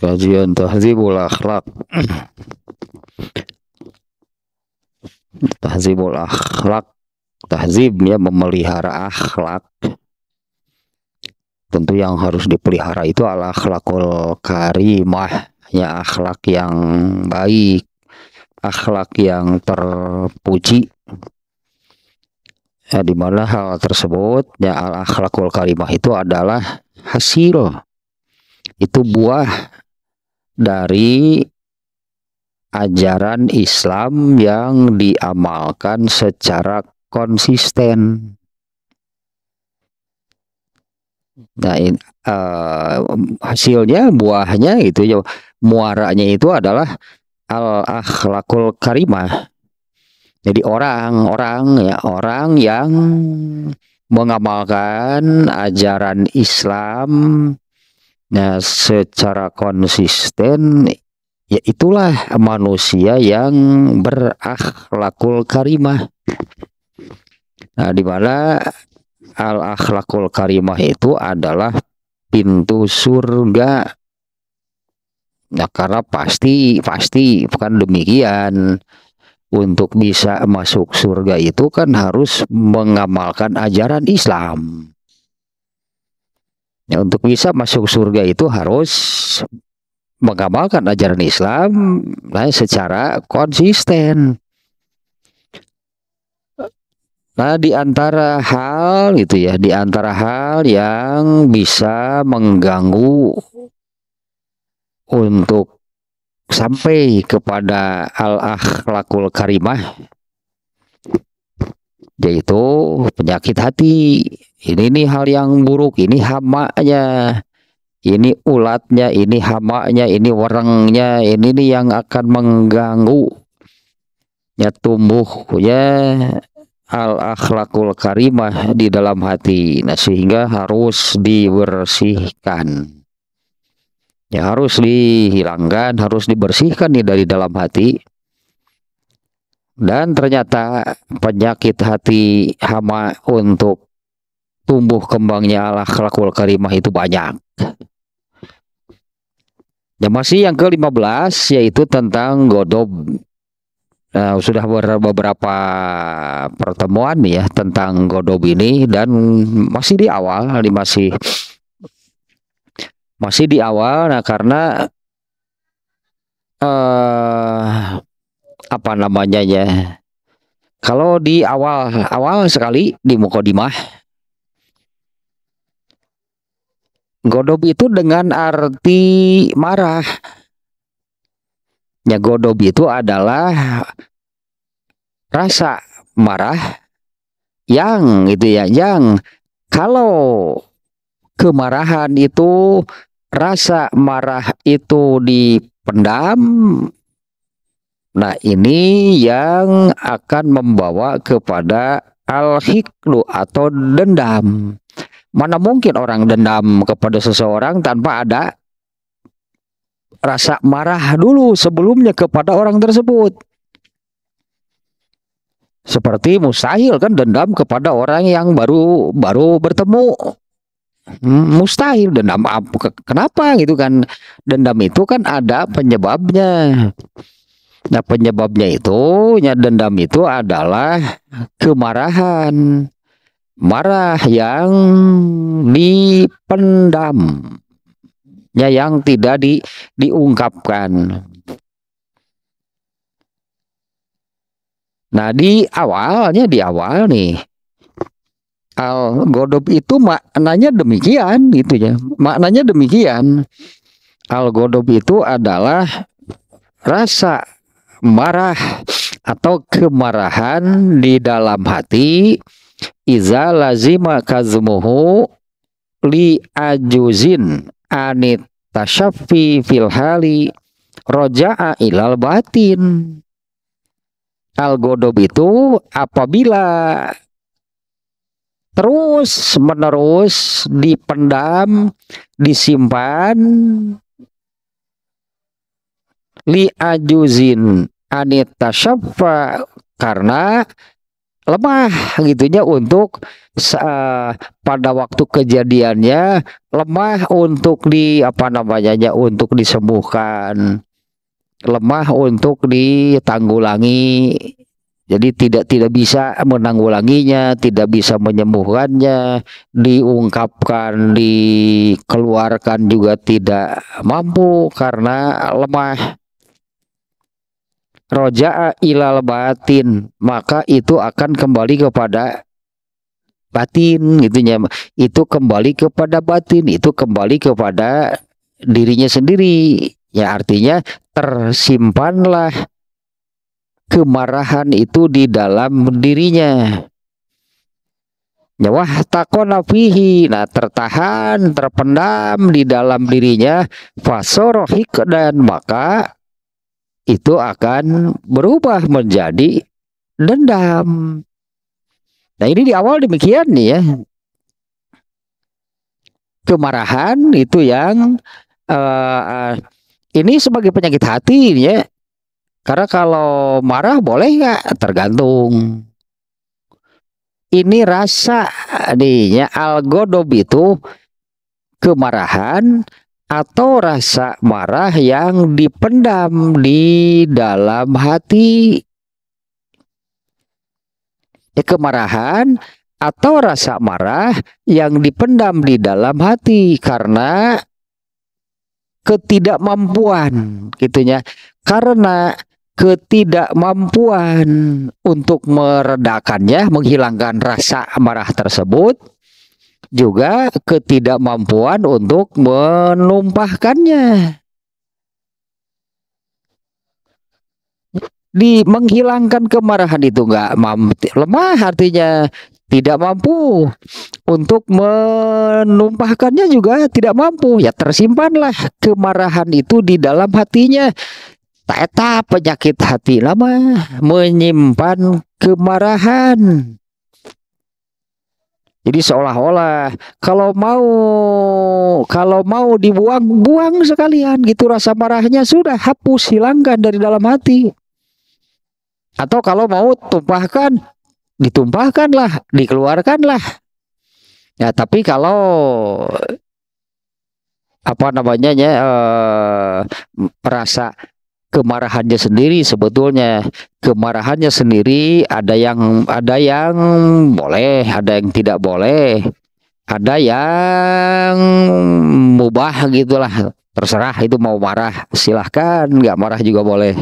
Kajian Tahzibul Akhlak. Tahzibul Akhlak. Tahzib ya memelihara akhlak. Tentu yang harus dipelihara itu al akhlakul karimah, ya akhlak yang baik, akhlak yang terpuji. Ya, di mana hal tersebut ya al akhlakul karimah itu adalah hasil itu buah dari ajaran Islam yang diamalkan secara konsisten. Nah, uh, hasilnya buahnya itu ya muaranya itu adalah al akhlakul karimah. Jadi orang-orang ya orang yang mengamalkan ajaran Islam Nah, secara konsisten ya itulah manusia yang berakhlakul karimah. Nah, di mana al akhlakul karimah itu adalah pintu surga. Nah, karena pasti pasti bukan demikian. Untuk bisa masuk surga itu kan harus mengamalkan ajaran Islam. Ya, untuk bisa masuk surga itu harus mengamalkan ajaran Islam nah, secara konsisten. Nah, di antara hal gitu ya, di antara hal yang bisa mengganggu untuk sampai kepada al-akhlakul karimah yaitu penyakit hati ini nih hal yang buruk ini hamanya ini ulatnya ini hamanya ini warangnya. ini nih yang akan mengganggu ya tumbuhnya al akhlakul karimah di dalam hati nah sehingga harus dibersihkan ya harus dihilangkan harus dibersihkan nih dari dalam hati dan ternyata penyakit hati hama untuk tumbuh kembangnya akhlakul karimah itu banyak. Ya masih yang ke-15 yaitu tentang godob. Nah, sudah beberapa pertemuan ya tentang godob ini dan masih di awal masih masih di awal nah karena eh apa namanya ya kalau di awal awal sekali di mukodimah Godob itu dengan arti marah. Ya godob itu adalah rasa marah yang itu ya, yang kalau kemarahan itu rasa marah itu dipendam Nah ini yang akan membawa kepada al-hiklu atau dendam Mana mungkin orang dendam kepada seseorang tanpa ada rasa marah dulu sebelumnya kepada orang tersebut. Seperti mustahil kan dendam kepada orang yang baru baru bertemu. Hmm, mustahil dendam apa? Kenapa gitu kan? Dendam itu kan ada penyebabnya. Nah penyebabnya itu, ya dendam itu adalah kemarahan marah yang dipendam ya yang tidak di, diungkapkan nah di awalnya di awal nih al godob itu maknanya demikian gitu ya maknanya demikian al godob itu adalah rasa marah atau kemarahan di dalam hati Iza lazima kazmuhu li ajuzin anit tasyafi fil hali roja'a ilal batin. Al itu apabila terus menerus dipendam, disimpan li ajuzin anit tasyafa karena lemah gitunya untuk uh, pada waktu kejadiannya lemah untuk di apa namanya ya untuk disembuhkan lemah untuk ditanggulangi jadi tidak tidak bisa menanggulanginya tidak bisa menyembuhkannya diungkapkan dikeluarkan juga tidak mampu karena lemah roja'a ilal batin maka itu akan kembali kepada batin gitu ya itu kembali kepada batin itu kembali kepada dirinya sendiri ya artinya tersimpanlah kemarahan itu di dalam dirinya ya, wah takon fihi, nah tertahan, terpendam di dalam dirinya, fasorohik dan maka itu akan berubah menjadi dendam. Nah ini di awal demikian nih ya. Kemarahan itu yang uh, ini sebagai penyakit hati ya. Karena kalau marah boleh nggak? Tergantung. Ini rasa nih ya algodob itu kemarahan atau rasa marah yang dipendam di dalam hati. Ya, kemarahan atau rasa marah yang dipendam di dalam hati karena ketidakmampuan gitunya karena ketidakmampuan untuk meredakannya menghilangkan rasa marah tersebut juga ketidakmampuan untuk menumpahkannya. Di menghilangkan kemarahan itu nggak lemah artinya tidak mampu untuk menumpahkannya juga tidak mampu ya tersimpanlah kemarahan itu di dalam hatinya tak penyakit hati lama menyimpan kemarahan jadi seolah-olah kalau mau kalau mau dibuang buang sekalian gitu rasa marahnya sudah hapus hilangkan dari dalam hati. Atau kalau mau tumpahkan ditumpahkanlah, dikeluarkanlah. Ya, tapi kalau apa namanya ya eh, rasa kemarahannya sendiri sebetulnya kemarahannya sendiri ada yang ada yang boleh ada yang tidak boleh ada yang mubah gitulah terserah itu mau marah silahkan nggak marah juga boleh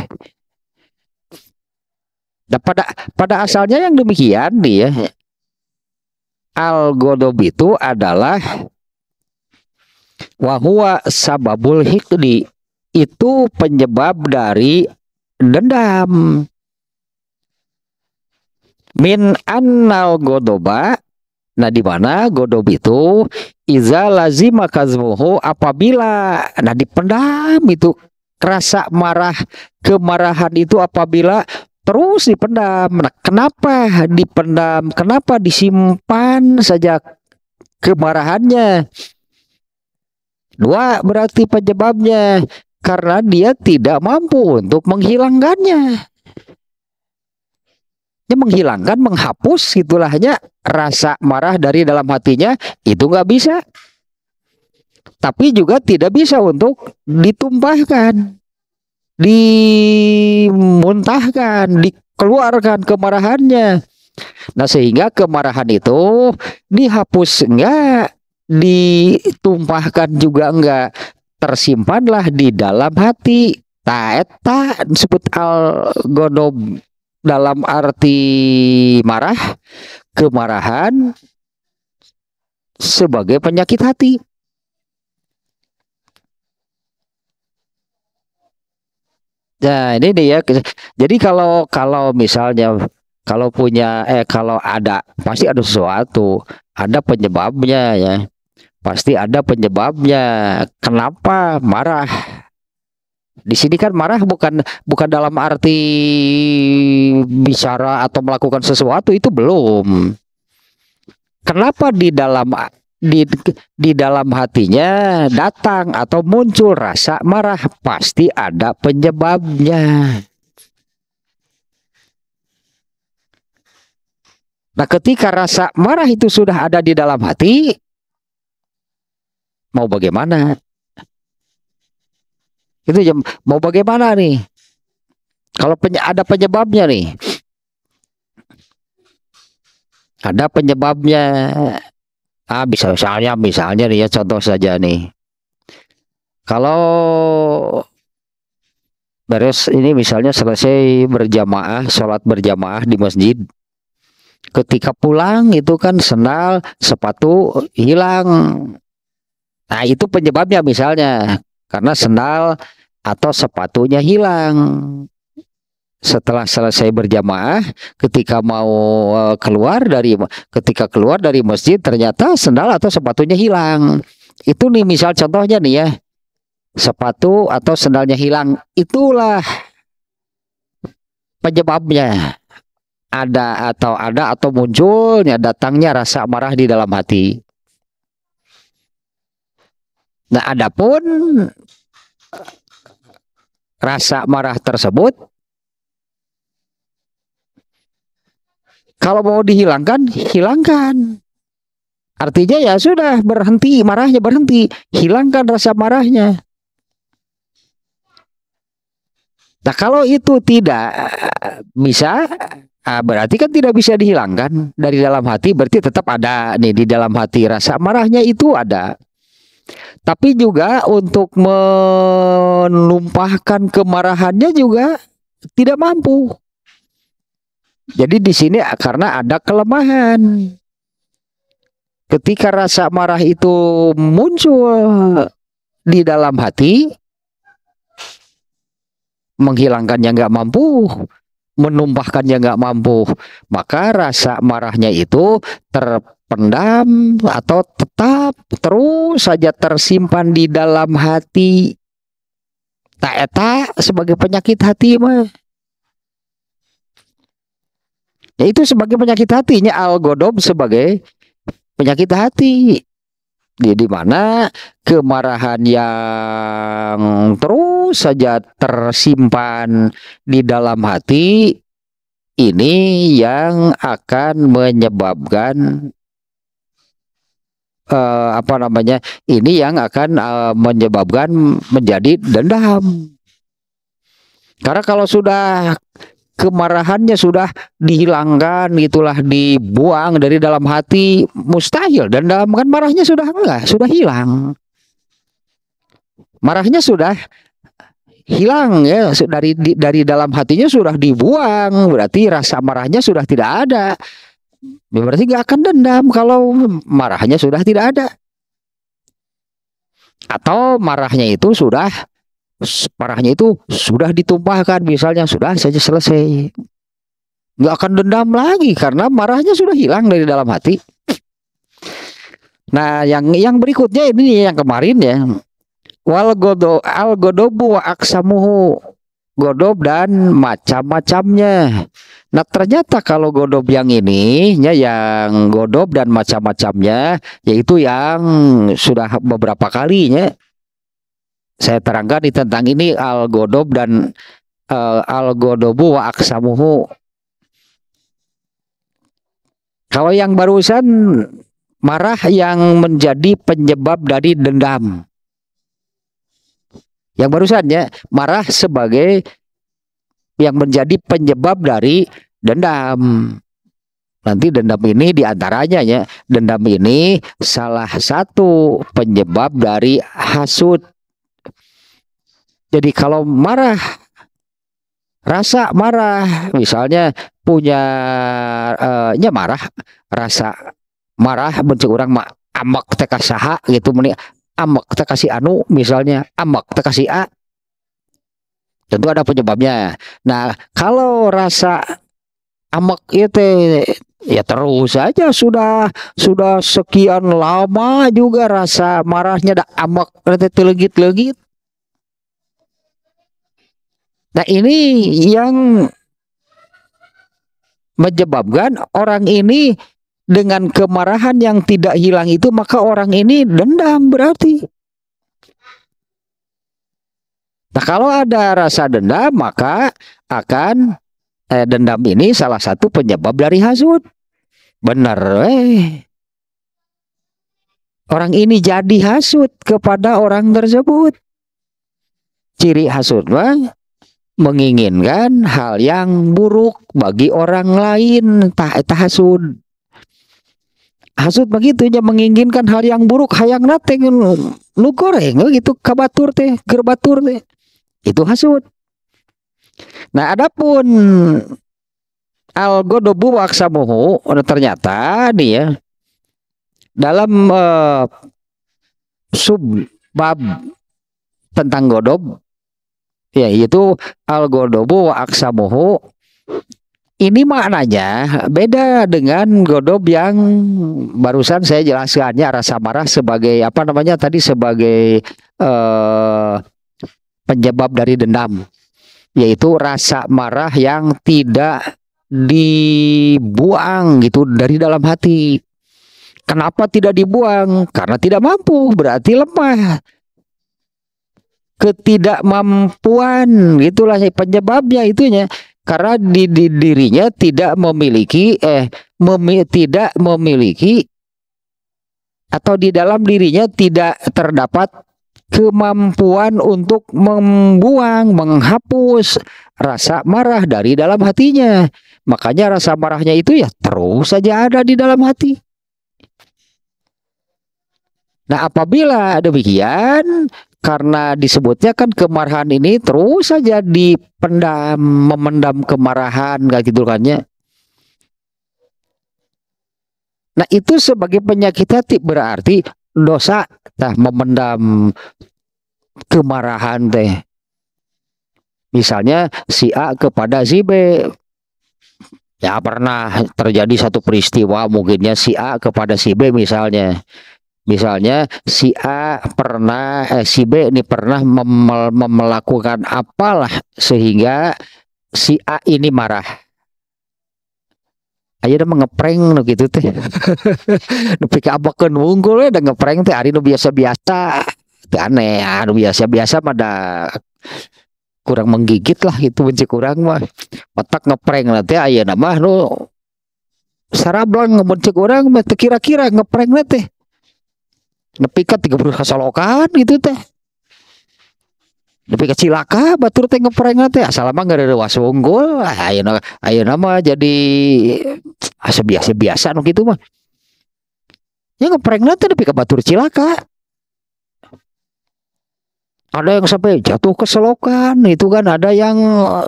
nah, pada pada asalnya yang demikian nih ya al godob itu adalah wahwa sababul hikdi itu penyebab dari dendam. Min annal godoba Nah di mana godob itu iza lazima kazmuhu apabila nah dipendam itu kerasa marah kemarahan itu apabila terus dipendam. Nah kenapa dipendam? Kenapa disimpan saja kemarahannya? Dua berarti penyebabnya karena dia tidak mampu untuk menghilangkannya. Dia menghilangkan, menghapus itulahnya rasa marah dari dalam hatinya itu nggak bisa. Tapi juga tidak bisa untuk ditumpahkan, dimuntahkan, dikeluarkan kemarahannya. Nah sehingga kemarahan itu dihapus enggak, ditumpahkan juga enggak, tersimpanlah di dalam hati taeta disebut al godob dalam arti marah kemarahan sebagai penyakit hati Nah ini dia jadi kalau kalau misalnya kalau punya eh kalau ada pasti ada sesuatu, ada penyebabnya ya. Pasti ada penyebabnya. Kenapa marah? Di sini kan marah bukan bukan dalam arti bicara atau melakukan sesuatu itu belum. Kenapa di dalam di di dalam hatinya datang atau muncul rasa marah pasti ada penyebabnya. Nah, ketika rasa marah itu sudah ada di dalam hati, mau bagaimana? Itu jam mau bagaimana nih? Kalau penye ada penyebabnya nih. Ada penyebabnya. Ah, bisa misalnya misalnya nih ya contoh saja nih. Kalau beres ini misalnya selesai berjamaah, sholat berjamaah di masjid. Ketika pulang itu kan senal sepatu hilang. Nah, itu penyebabnya misalnya karena sendal atau sepatunya hilang. Setelah selesai berjamaah, ketika mau eh, keluar dari ketika keluar dari masjid ternyata sendal atau sepatunya hilang. Itu nih misal contohnya nih ya. Sepatu atau sendalnya hilang, itulah penyebabnya ada atau ada atau munculnya datangnya rasa marah di dalam hati. Nah, adapun rasa marah tersebut kalau mau dihilangkan, hilangkan. Artinya ya sudah berhenti marahnya berhenti, hilangkan rasa marahnya. Nah kalau itu tidak bisa, ah, berarti kan tidak bisa dihilangkan dari dalam hati. Berarti tetap ada nih di dalam hati rasa marahnya itu ada. Tapi juga untuk menumpahkan kemarahannya juga tidak mampu. Jadi di sini karena ada kelemahan. Ketika rasa marah itu muncul di dalam hati, menghilangkannya nggak mampu, menumpahkannya nggak mampu, maka rasa marahnya itu terpendam atau tetap terus saja tersimpan di dalam hati. Tak eta sebagai penyakit hati mah. Ya itu sebagai penyakit hatinya algodob sebagai penyakit hati di, di mana kemarahan yang terus saja tersimpan di dalam hati ini yang akan menyebabkan uh, apa namanya ini yang akan uh, menyebabkan menjadi dendam karena kalau sudah kemarahannya sudah dihilangkan gitulah dibuang dari dalam hati mustahil dan dalam kan marahnya sudah enggak sudah hilang marahnya sudah hilang ya dari di, dari dalam hatinya sudah dibuang berarti rasa marahnya sudah tidak ada ya, berarti nggak akan dendam kalau marahnya sudah tidak ada atau marahnya itu sudah parahnya itu sudah ditumpahkan misalnya sudah saja selesai nggak akan dendam lagi karena marahnya sudah hilang dari dalam hati nah yang yang berikutnya ini yang kemarin ya wal godo al godobu wa aksamuhu godob dan macam-macamnya. Nah ternyata kalau godob yang ini, ya yang godob dan macam-macamnya, yaitu yang sudah beberapa kalinya saya terangkan di tentang ini al-godob dan uh, eh, al-godobu wa aksamuhu. Kalau yang barusan marah yang menjadi penyebab dari dendam. Yang barusan ya, marah sebagai yang menjadi penyebab dari dendam. Nanti dendam ini diantaranya ya, dendam ini salah satu penyebab dari hasut jadi kalau marah, rasa marah, misalnya punya uh, eh, nya marah, rasa marah bentuk orang mak amak teka saha gitu meni amak teka si anu misalnya amak teka si a tentu ada penyebabnya nah kalau rasa amak itu ya terus saja sudah sudah sekian lama juga rasa marahnya dak amak nanti legit legit Nah ini yang menyebabkan orang ini dengan kemarahan yang tidak hilang itu maka orang ini dendam berarti. Nah kalau ada rasa dendam maka akan eh, dendam ini salah satu penyebab dari hasut. Benar eh. Orang ini jadi hasut kepada orang tersebut. Ciri hasut mah menginginkan hal yang buruk bagi orang lain tak eta hasud hasud begitu nya menginginkan hal yang buruk hayang nate nu goreng eh, gitu kabatur teh gerbatur teh itu hasud nah adapun al godobu waksamuhu ternyata nih ya dalam uh, eh, sub bab tentang godob Ya, yaitu al-godobu wa aksamuhu. Ini maknanya beda dengan godob yang barusan saya jelaskannya rasa marah sebagai apa namanya tadi sebagai eh, penyebab dari dendam yaitu rasa marah yang tidak dibuang gitu dari dalam hati. Kenapa tidak dibuang? Karena tidak mampu, berarti lemah ketidakmampuan itulah penyebabnya itunya karena di, di dirinya tidak memiliki eh memi, tidak memiliki atau di dalam dirinya tidak terdapat kemampuan untuk membuang, menghapus rasa marah dari dalam hatinya. Makanya rasa marahnya itu ya terus saja ada di dalam hati. Nah apabila demikian karena disebutnya kan kemarahan ini terus saja dipendam memendam kemarahan gak gitu kan ya nah itu sebagai penyakit hati berarti dosa nah memendam kemarahan teh misalnya si A kepada si B ya pernah terjadi satu peristiwa mungkinnya si A kepada si B misalnya Misalnya si A pernah eh, si B ini pernah melakukan apalah sehingga si A ini marah. Ayo udah mengepreng lo gitu teh. apa pikabakeun wunggul ya ngepreng teh hari nu biasa-biasa. Teh aneh, anu biasa-biasa pada kurang menggigit lah itu benci kurang mah. Petak ngepreng lah teh nama mah nu sarablon ngebenci kurang mah kira-kira lah teh nepi tiga puluh kasalokan gitu teh nepi cilaka batur teh ngepreng teh asal emang gak ada unggul ayo nama, ayo nama jadi asa biasa biasa nuk gitu mah ya ngepreng teh nepi batur cilaka ada yang sampai jatuh ke selokan itu kan ada yang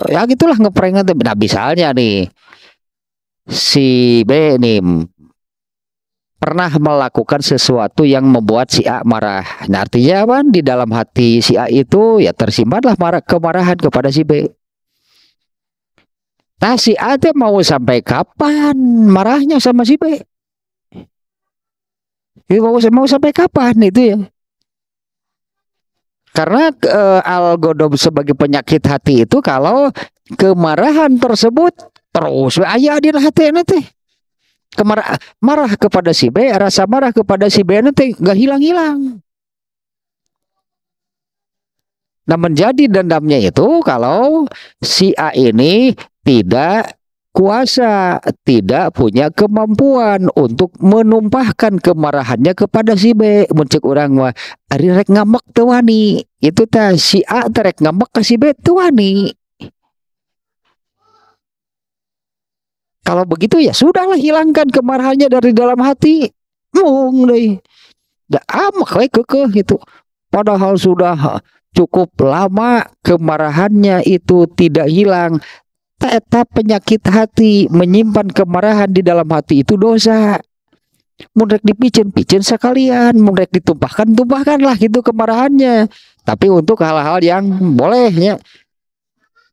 ya gitulah ngepreng teh nah misalnya nih si B nih pernah melakukan sesuatu yang membuat si A marah. Nah, artinya apa? di dalam hati si A itu ya tersimpanlah marah kemarahan kepada si B. Nah, si A itu mau sampai kapan marahnya sama si B? Ya, mau, mau sampai kapan itu ya? Karena e, eh, algodom sebagai penyakit hati itu kalau kemarahan tersebut terus ayah di hati nanti kemarah marah kepada si B, rasa marah kepada si B nanti nggak hilang-hilang. Nah menjadi dendamnya itu kalau si A ini tidak kuasa, tidak punya kemampuan untuk menumpahkan kemarahannya kepada si B. Muncik orang wah, ari rek ngamak tuh wani. Itu teh si A terek ngamak ke si B tuh wani. Kalau begitu ya sudahlah hilangkan kemarahannya dari dalam hati. Mung deh. Da amak we kekeh gitu. Padahal sudah cukup lama kemarahannya itu tidak hilang. Tetap penyakit hati menyimpan kemarahan di dalam hati itu dosa. Mundrek dipicen-picen sekalian, mundrek ditumpahkan-tumpahkanlah gitu kemarahannya. Tapi untuk hal-hal yang bolehnya.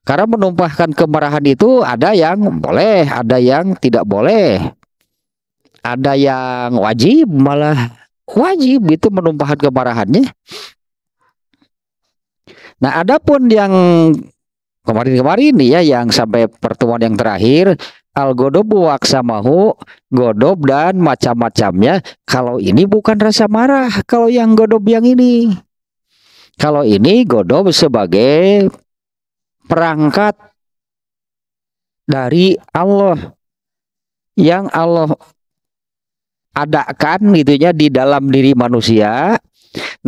Karena menumpahkan kemarahan itu ada yang boleh, ada yang tidak boleh. Ada yang wajib malah wajib itu menumpahkan kemarahannya. Nah, adapun yang kemarin-kemarin ya yang sampai pertemuan yang terakhir al godobu waksamahu godob dan macam-macamnya kalau ini bukan rasa marah kalau yang godob yang ini kalau ini godob sebagai perangkat dari Allah yang Allah adakan gitu ya di dalam diri manusia.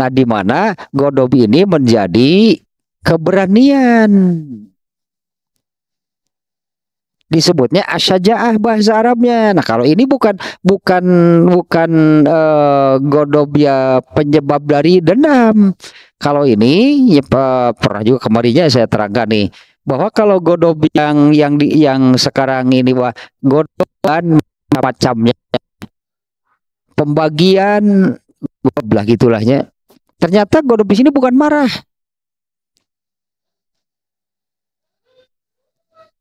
Nah, di mana godob ini menjadi keberanian disebutnya asyajaah bahasa Arabnya. Nah, kalau ini bukan bukan bukan uh, godob ya penyebab dari dendam. Kalau ini ya, pernah juga kemarinnya saya terangkan nih bahwa kalau godob yang yang di, yang sekarang ini wah godoban macamnya pembagian godob gitulahnya. Ternyata godob di sini bukan marah.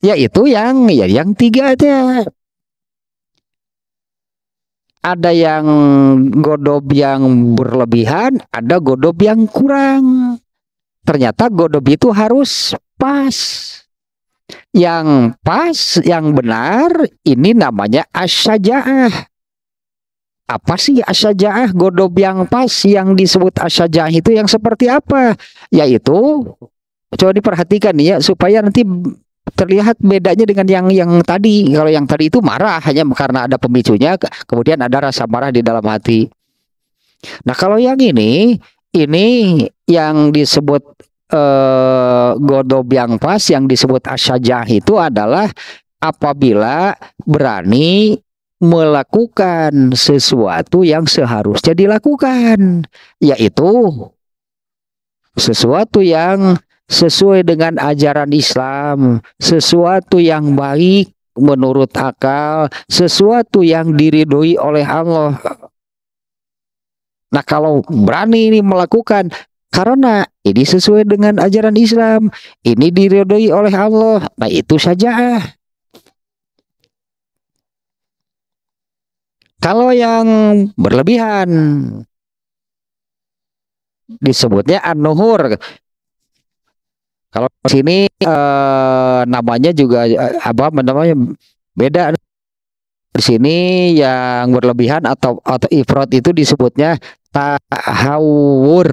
yaitu yang ya yang tiga aja ada yang godob yang berlebihan ada godob yang kurang ternyata godob itu harus pas yang pas yang benar ini namanya asyajaah apa sih asyajaah godob yang pas yang disebut asyajaah itu yang seperti apa yaitu coba diperhatikan ya supaya nanti terlihat bedanya dengan yang yang tadi. Kalau yang tadi itu marah hanya karena ada pemicunya, kemudian ada rasa marah di dalam hati. Nah, kalau yang ini, ini yang disebut eh, godob yang pas, yang disebut asyajah itu adalah apabila berani melakukan sesuatu yang seharusnya dilakukan, yaitu sesuatu yang sesuai dengan ajaran Islam, sesuatu yang baik menurut akal, sesuatu yang diridhoi oleh Allah. Nah, kalau berani ini melakukan karena ini sesuai dengan ajaran Islam, ini diridhoi oleh Allah. Nah, itu saja. Kalau yang berlebihan disebutnya an-nuhur kalau di sini eh, namanya juga eh, apa namanya beda. Di sini yang berlebihan atau atau ifrot itu disebutnya tahawur.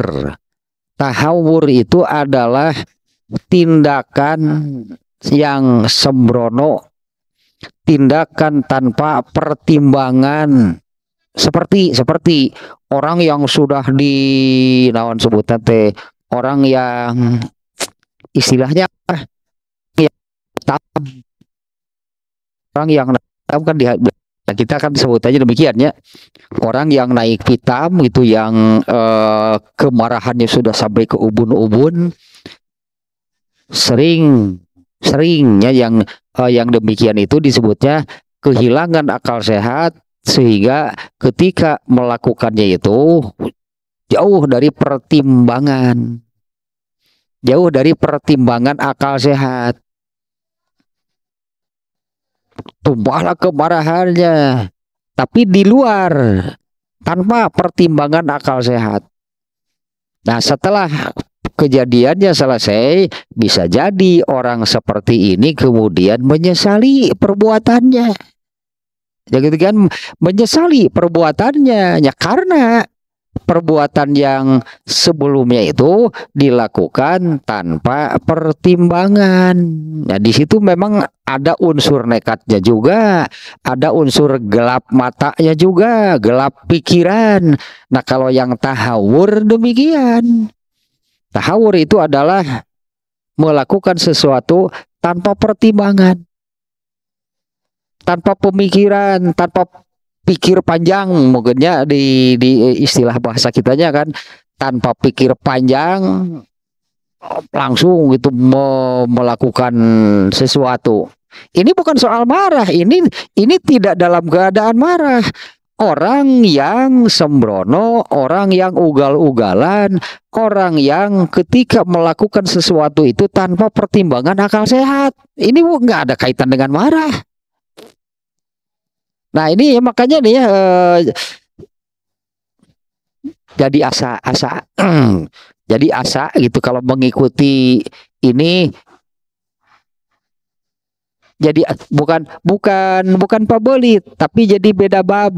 Tahawur itu adalah tindakan yang sembrono, tindakan tanpa pertimbangan. Seperti seperti orang yang sudah di naon sebutan teh, orang yang istilahnya ya, orang yang hitam kan di, ya kita kan sebut aja demikian ya orang yang naik hitam itu yang eh, kemarahannya sudah sampai ke ubun-ubun sering seringnya yang eh, yang demikian itu disebutnya kehilangan akal sehat sehingga ketika melakukannya itu jauh dari pertimbangan jauh dari pertimbangan akal sehat. Tumpahlah kemarahannya, tapi di luar tanpa pertimbangan akal sehat. Nah, setelah kejadiannya selesai, bisa jadi orang seperti ini kemudian menyesali perbuatannya. Jadi ya gitu kan, menyesali perbuatannya ya karena perbuatan yang sebelumnya itu dilakukan tanpa pertimbangan. Nah, di situ memang ada unsur nekatnya juga, ada unsur gelap matanya juga, gelap pikiran. Nah, kalau yang tahawur demikian. Tahawur itu adalah melakukan sesuatu tanpa pertimbangan. Tanpa pemikiran, tanpa pikir panjang mungkinnya di di istilah bahasa kitanya kan tanpa pikir panjang langsung itu me melakukan sesuatu. Ini bukan soal marah, ini ini tidak dalam keadaan marah. Orang yang sembrono, orang yang ugal-ugalan, orang yang ketika melakukan sesuatu itu tanpa pertimbangan akal sehat. Ini nggak ada kaitan dengan marah. Nah ini ya makanya nih eh, uh, jadi asa asa jadi asa gitu kalau mengikuti ini jadi bukan bukan bukan pabelit tapi jadi beda bab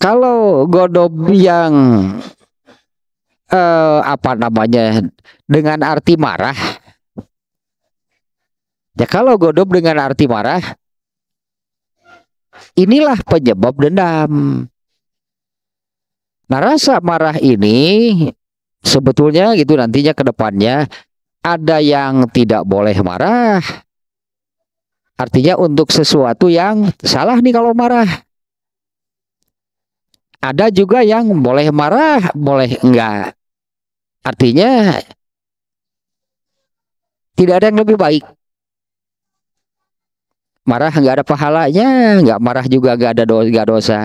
kalau godob yang eh, apa namanya dengan arti marah Ya kalau godop dengan arti marah, inilah penyebab dendam. Nah rasa marah ini sebetulnya gitu nantinya ke depannya ada yang tidak boleh marah. Artinya untuk sesuatu yang salah nih kalau marah. Ada juga yang boleh marah, boleh enggak. Artinya tidak ada yang lebih baik marah nggak ada pahalanya nggak marah juga nggak ada dosa dosa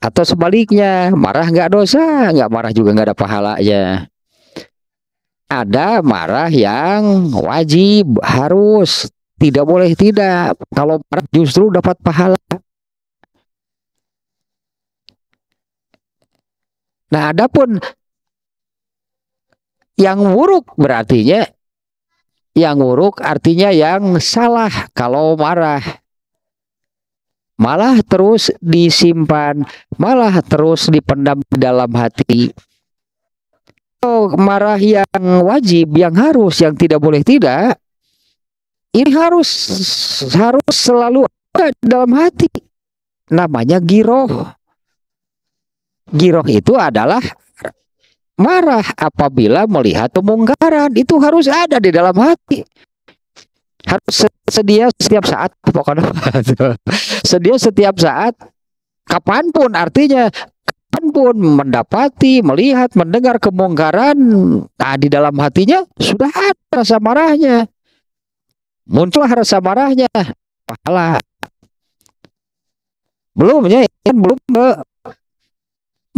atau sebaliknya marah nggak dosa nggak marah juga nggak ada pahalanya ada marah yang wajib harus tidak boleh tidak kalau marah justru dapat pahala nah adapun yang buruk berartinya yang nguruk artinya yang salah kalau marah. Malah terus disimpan, malah terus dipendam di dalam hati. Kalau marah yang wajib, yang harus, yang tidak boleh tidak, ini harus harus selalu ada dalam hati. Namanya giroh. Giroh itu adalah marah apabila melihat kemungkaran itu harus ada di dalam hati harus sedia setiap saat pokoknya sedia setiap saat kapanpun artinya kapanpun mendapati melihat mendengar kemungkaran nah di dalam hatinya sudah ada rasa marahnya muncul rasa marahnya pahala belumnya ya belum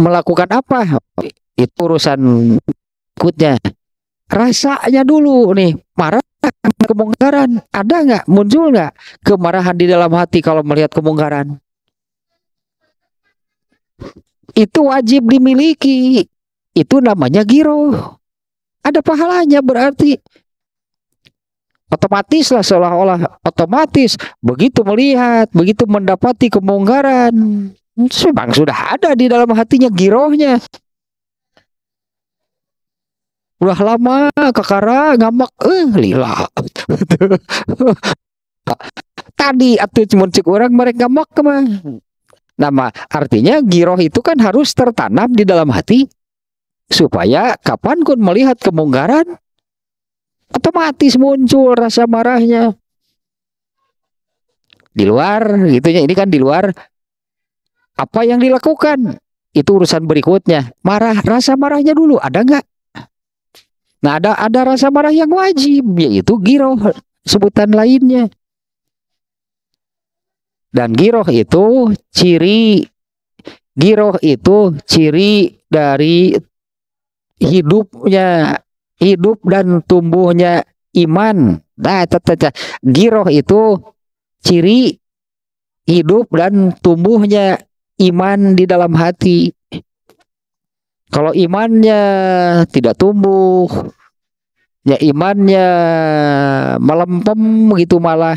melakukan apa itu urusan ikutnya rasanya dulu nih marah kemungkaran ada nggak muncul nggak kemarahan di dalam hati kalau melihat kemungkaran itu wajib dimiliki itu namanya giro ada pahalanya berarti otomatis lah seolah-olah otomatis begitu melihat begitu mendapati kemungkaran memang sudah ada di dalam hatinya girohnya udah lama kakara ngamak, eh lila tadi atau cuma cik orang mereka ngamak mah nama artinya giroh itu kan harus tertanam di dalam hati supaya kapan kun melihat kemunggaran otomatis muncul rasa marahnya di luar gitunya ini kan di luar apa yang dilakukan itu urusan berikutnya marah rasa marahnya dulu ada nggak Nah, ada ada rasa marah yang wajib yaitu giroh sebutan lainnya. Dan giroh itu ciri giroh itu ciri dari hidupnya hidup dan tumbuhnya iman. Nah, giroh itu ciri hidup dan tumbuhnya iman di dalam hati. Kalau imannya tidak tumbuh, ya imannya melempem gitu malah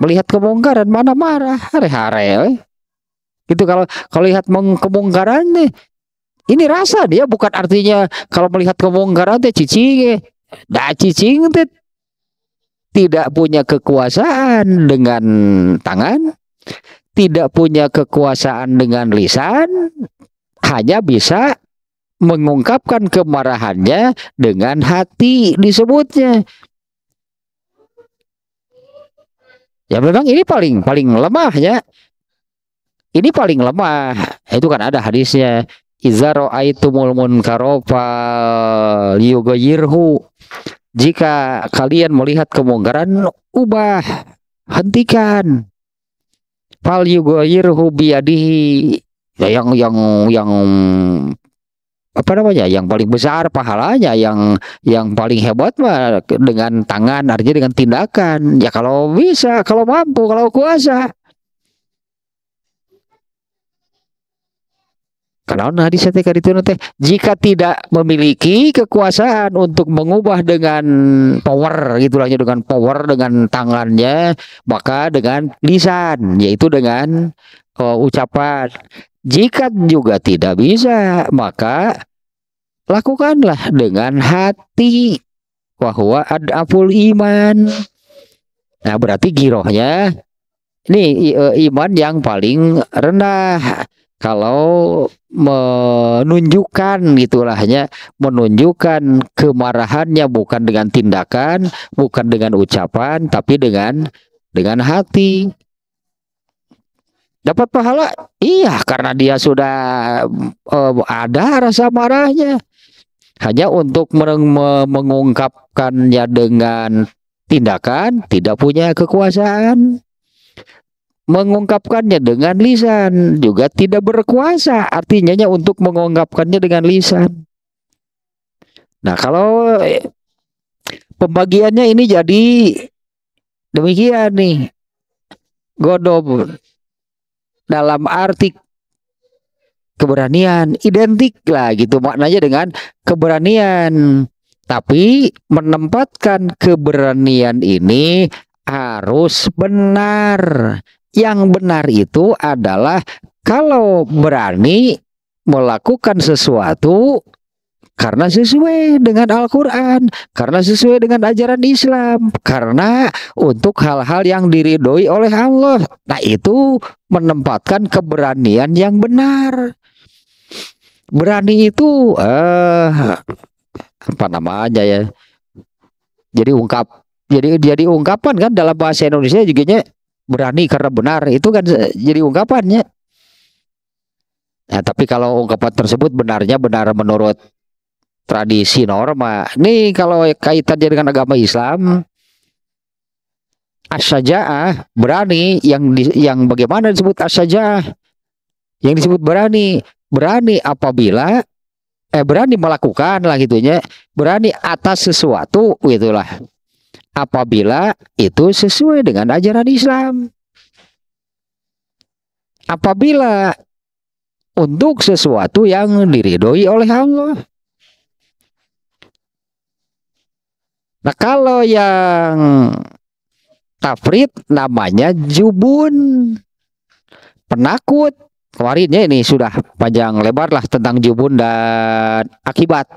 melihat kemungkaran mana marah hare-hare eh. gitu kalau kalau lihat kemungkaran nih eh, ini rasa dia bukan artinya kalau melihat kemungkaran teh cicing eh. dah cicing teh tidak punya kekuasaan dengan tangan tidak punya kekuasaan dengan lisan, hanya bisa mengungkapkan kemarahannya dengan hati disebutnya. Ya memang ini paling paling lemah ya. Ini paling lemah. Itu kan ada hadisnya. izaro aitumul munkarofa liyugayirhu. Jika kalian melihat kemungkaran, ubah, hentikan fal yughayirhu ya, yang yang yang apa namanya yang paling besar pahalanya yang yang paling hebat mah dengan tangan artinya dengan tindakan ya kalau bisa kalau mampu kalau kuasa Karena hadis teh itu, jika tidak memiliki kekuasaan untuk mengubah dengan power gitu lah dengan power dengan tangannya maka dengan lisan yaitu dengan uh, ucapan jika juga tidak bisa maka lakukanlah dengan hati bahwa adapul iman nah berarti girohnya ini e, iman yang paling rendah kalau menunjukkan gitulahnya menunjukkan kemarahannya bukan dengan tindakan bukan dengan ucapan tapi dengan dengan hati dapat pahala iya karena dia sudah um, ada rasa marahnya hanya untuk mengungkapkannya dengan tindakan tidak punya kekuasaan mengungkapkannya dengan lisan juga tidak berkuasa artinya untuk mengungkapkannya dengan lisan nah kalau eh, pembagiannya ini jadi demikian nih godob dalam arti keberanian identik lah gitu maknanya dengan keberanian tapi menempatkan keberanian ini harus benar yang benar itu adalah kalau berani melakukan sesuatu karena sesuai dengan Al-Quran, karena sesuai dengan ajaran Islam, karena untuk hal-hal yang diridhoi oleh Allah. Nah itu menempatkan keberanian yang benar. Berani itu eh, apa namanya ya? Jadi ungkap, jadi jadi ungkapan kan dalam bahasa Indonesia juga berani karena benar itu kan jadi ungkapannya. Nah, tapi kalau ungkapan tersebut benarnya benar menurut tradisi norma. Ini kalau kaitan dengan agama Islam asyajaah berani yang di, yang bagaimana disebut asyajaah? Yang disebut berani, berani apabila eh berani melakukan lah gitunya, berani atas sesuatu gitulah apabila itu sesuai dengan ajaran Islam. Apabila untuk sesuatu yang diridhoi oleh Allah. Nah kalau yang tafrid namanya jubun penakut kemarinnya ini sudah panjang lebar lah tentang jubun dan akibat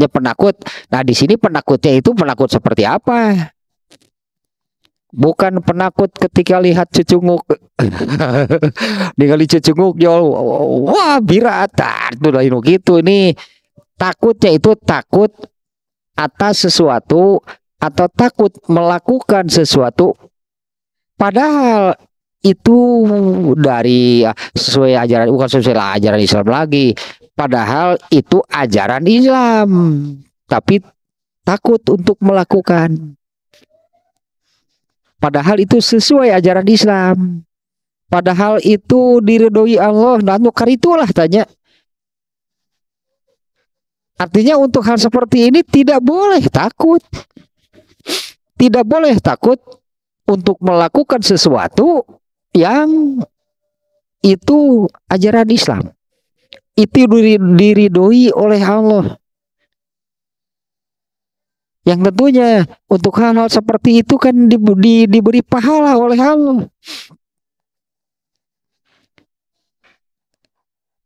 Ya penakut. Nah di sini penakutnya itu penakut seperti apa? Bukan penakut ketika lihat cecunguk, Ningali cecunguk yo ya wah birat. Itu lain gitu ini takutnya itu takut atas sesuatu atau takut melakukan sesuatu padahal itu dari sesuai ajaran bukan sesuai ajaran Islam lagi Padahal itu ajaran Islam, tapi takut untuk melakukan. Padahal itu sesuai ajaran Islam. Padahal itu diredoi Allah. Nah, nukar itulah tanya. Artinya untuk hal seperti ini tidak boleh takut. Tidak boleh takut untuk melakukan sesuatu yang itu ajaran Islam itu diridoi oleh Allah. Yang tentunya untuk hal-hal seperti itu kan di, di, diberi pahala oleh Allah.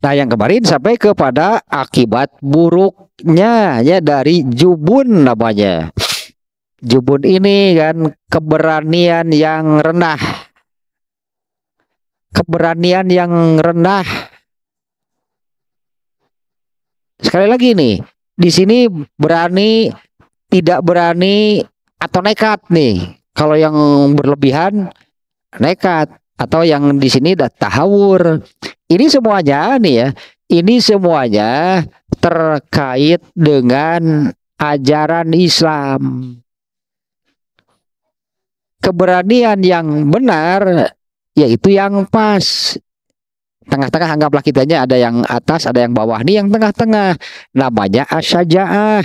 Nah yang kemarin sampai kepada akibat buruknya ya dari jubun namanya. Jubun ini kan keberanian yang rendah. Keberanian yang rendah sekali lagi nih, di sini berani, tidak berani atau nekat nih. Kalau yang berlebihan nekat atau yang di sini dah tahawur. Ini semuanya nih ya, ini semuanya terkait dengan ajaran Islam. Keberanian yang benar yaitu yang pas tengah-tengah anggaplah kitanya ada yang atas, ada yang bawah. Ini yang tengah-tengah namanya asyajaah.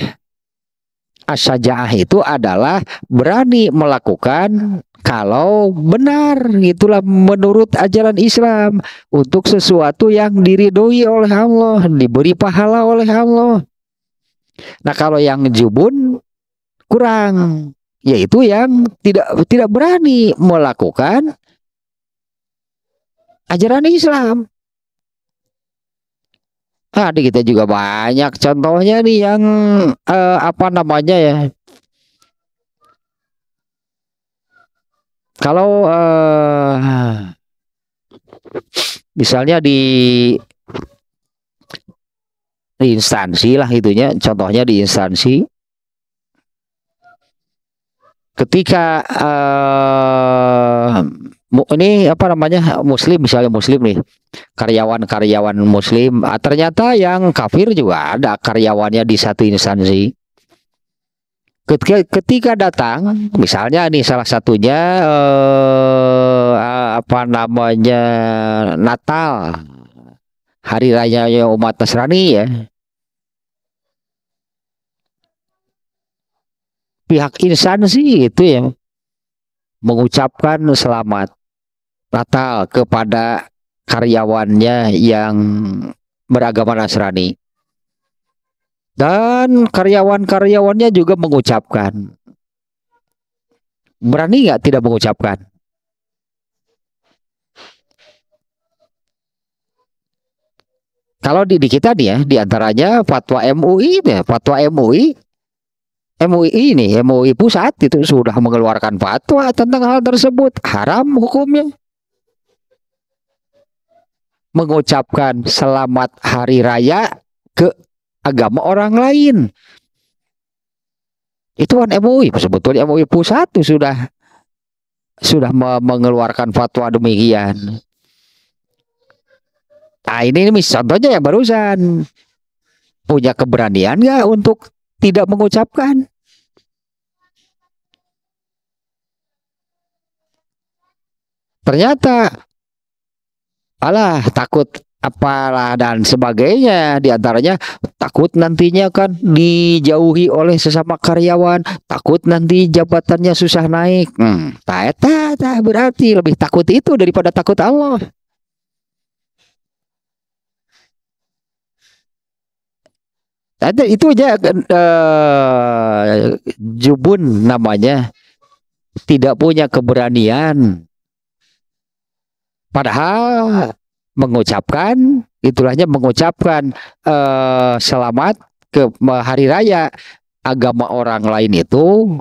Asyajaah itu adalah berani melakukan kalau benar itulah menurut ajaran Islam untuk sesuatu yang diridhoi oleh Allah, diberi pahala oleh Allah. Nah, kalau yang jubun kurang yaitu yang tidak tidak berani melakukan ajaran Islam. Nah, di kita juga banyak contohnya nih yang eh, apa namanya ya. Kalau eh, misalnya di di instansi lah itunya, contohnya di instansi ketika eh, ini apa namanya muslim misalnya muslim nih karyawan-karyawan muslim ah, ternyata yang kafir juga ada karyawannya di satu instansi ketika, ketika datang misalnya nih salah satunya eh, ah, apa namanya Natal hari raya umat Nasrani ya pihak instansi itu ya mengucapkan selamat Natal kepada karyawannya yang beragama Nasrani. Dan karyawan-karyawannya juga mengucapkan. Berani nggak tidak mengucapkan? Kalau di, di kita nih ya, diantaranya fatwa MUI, ya, fatwa MUI, MUI ini, MUI pusat itu sudah mengeluarkan fatwa tentang hal tersebut, haram hukumnya mengucapkan selamat hari raya ke agama orang lain. Itu kan MUI, sebetulnya MUI pusat itu sudah sudah mengeluarkan fatwa demikian. Nah ini, ini contohnya yang barusan punya keberanian nggak untuk tidak mengucapkan? Ternyata alah takut apalah dan sebagainya diantaranya takut nantinya kan dijauhi oleh sesama karyawan takut nanti jabatannya susah naik hmm, ta, ta, ta, berarti lebih takut itu daripada takut Allah Ada itu aja uh, jubun namanya tidak punya keberanian Padahal mengucapkan itulahnya mengucapkan uh, selamat ke hari raya agama orang lain itu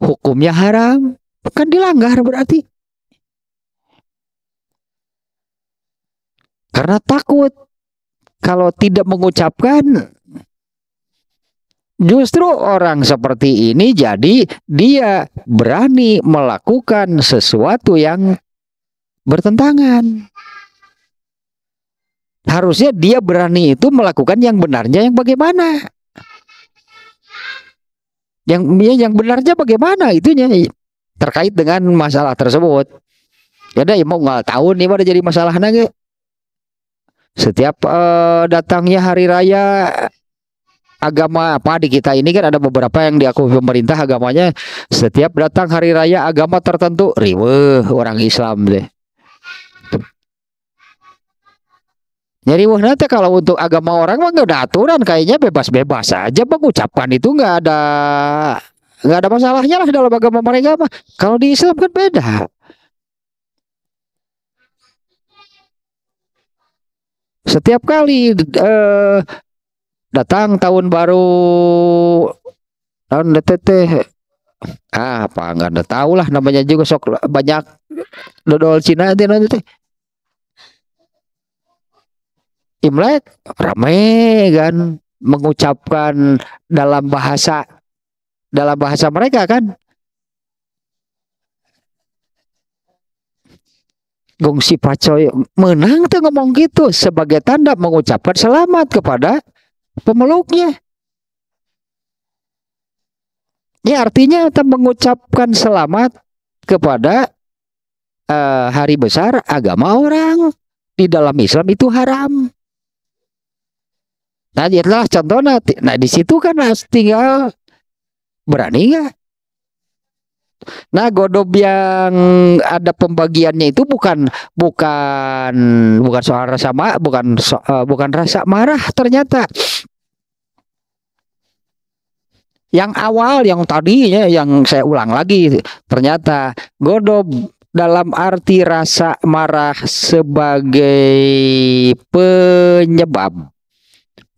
hukumnya haram Bukan dilanggar berarti karena takut kalau tidak mengucapkan Justru orang seperti ini jadi dia berani melakukan sesuatu yang bertentangan. Harusnya dia berani itu melakukan yang benarnya yang bagaimana. Yang ya, yang benarnya bagaimana itunya terkait dengan masalah tersebut. Ya ya mau nggak tahu nih pada jadi masalah nage. Setiap uh, datangnya hari raya agama apa di kita ini kan ada beberapa yang diakui pemerintah agamanya setiap datang hari raya agama tertentu riweh orang Islam deh nyari wah nanti kalau untuk agama orang mah nggak ada aturan, kayaknya bebas-bebas aja bang itu nggak ada nggak ada masalahnya lah dalam agama mereka mah. Kalau di Islam kan beda. Setiap kali eh, datang tahun baru tahun DTT ah apa nggak ada tahu lah namanya juga sok banyak dodol Cina nanti nanti Imlek ramai kan mengucapkan dalam bahasa dalam bahasa mereka kan Gongsi pacoy menang tuh ngomong gitu sebagai tanda mengucapkan selamat kepada pemeluknya. Ya artinya kita mengucapkan selamat kepada uh, hari besar agama orang di dalam Islam itu haram. Nah, jadilah contohnya. Nah, di situ kan harus tinggal berani nggak? Nah, godob yang ada pembagiannya itu bukan bukan bukan soal rasa marah, bukan so, uh, bukan rasa marah ternyata. Yang awal yang tadinya yang saya ulang lagi ternyata godob dalam arti rasa marah sebagai penyebab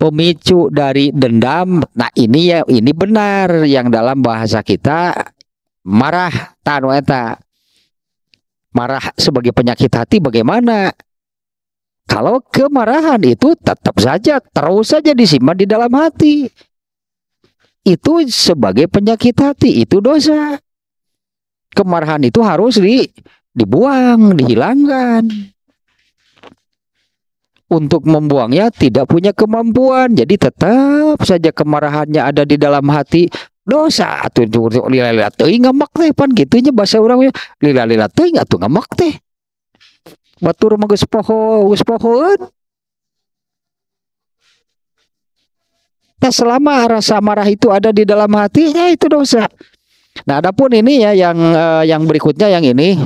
pemicu dari dendam. Nah, ini ya ini benar yang dalam bahasa kita marah tanueta. Marah sebagai penyakit hati bagaimana? Kalau kemarahan itu tetap saja terus saja disimpan di dalam hati. Itu sebagai penyakit hati, itu dosa. Kemarahan itu harus di dibuang, dihilangkan untuk membuangnya tidak punya kemampuan. Jadi tetap saja kemarahannya ada di dalam hati. Dosa atuh lila lila teuing ngamak teh pan gitunya bahasa orangnya lila lila teuing atuh ngamak teh. Batur mah geus poho geus pohoeun. Nah, selama rasa marah itu ada di dalam hatinya itu dosa. Nah, adapun ini ya yang eh, yang berikutnya yang ini